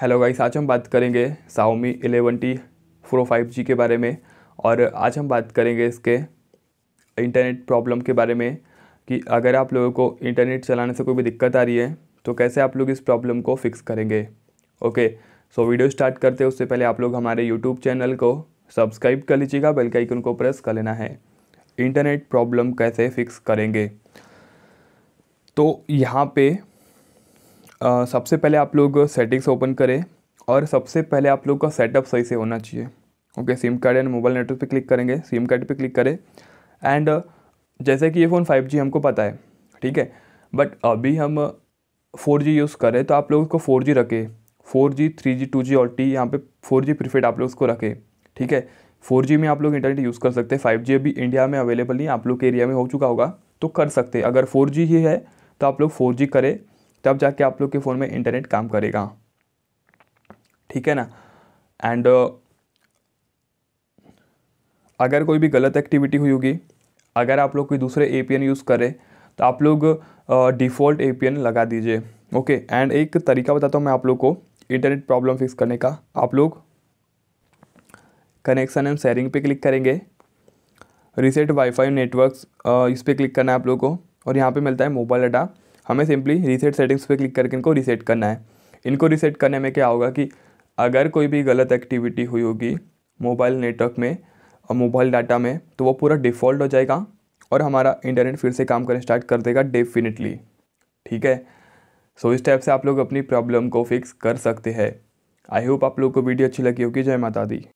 hello guys आज हम बात करेंगे टी प्रो फाइव जी के बारे में और आज हम बात करेंगे इसके इंटरनेट प्रॉब्लम के बारे में कि अगर आप लोगों को इंटरनेट चलाने से कोई भी दिक्कत आ रही है तो कैसे आप लोग इस प्रॉब्लम को फिक्स करेंगे ओके सो वीडियो स्टार्ट करते हैं उससे पहले आप लोग हमारे यूट्यूब चैनल को सब्सक्राइब कर लीजिएगा बेल के आइकन को प्रेस कर लेना है इंटरनेट प्रॉब्लम कैसे फिक्स करेंगे तो यहाँ पे सबसे पहले आप लोग सेटिंग्स ओपन करें और सबसे पहले आप लोग का सेटअप सही से होना चाहिए okay SIM card and mobile network पे क्लिक करेंगे सिम कार्ड पे क्लिक करें एंड जैसे कि ये फ़ोन 5G हमको पता है ठीक है बट अभी हम 4G यूज़ करें तो आप लोग उसको 4G रखें 4G 3G 2G और T यहाँ पे 4G प्रीफेड आप लोग उसको रखें ठीक है 4G में आप लोग इंटरनेट यूज़ कर सकते हैं जी अभी इंडिया में अवेलेबल नहीं आप लोग के एरिया में हो चुका होगा तो कर सकते अगर अगर जी ही है तो आप लोग जी करें तब जाके आप लोग के फ़ोन में इंटरनेट काम करेगा ठीक है ना एंड अगर कोई भी गलत एक्टिविटी हुई होगी अगर आप लोग कोई दूसरे ए यूज़ करें तो आप लोग डिफ़ॉल्ट ए लगा दीजिए ओके एंड एक तरीका बताता हूँ मैं आप लोग को इंटरनेट प्रॉब्लम फिक्स करने का आप लोग कनेक्शन एंड शेयरिंग पे क्लिक करेंगे रिसेट वाईफाई नेटवर्क्स इस पर क्लिक करना है आप लोग को और यहाँ पे मिलता है मोबाइल डाटा हमें सिंपली रीसेट सेटिंग्स पे क्लिक करके इनको रीसेट करना है इनको रीसेट करने में क्या होगा कि अगर कोई भी गलत एक्टिविटी हुई होगी मोबाइल नेटवर्क में और मोबाइल डाटा में तो वो पूरा डिफ़ॉल्ट हो जाएगा और हमारा इंटरनेट फिर से काम करना स्टार्ट कर देगा डेफिनेटली ठीक है सो इस टाइप से आप लोग अपनी प्रॉब्लम को फिक्स कर सकते हैं आई होप आप लोग को वीडियो अच्छी लगी होगी जय माता दी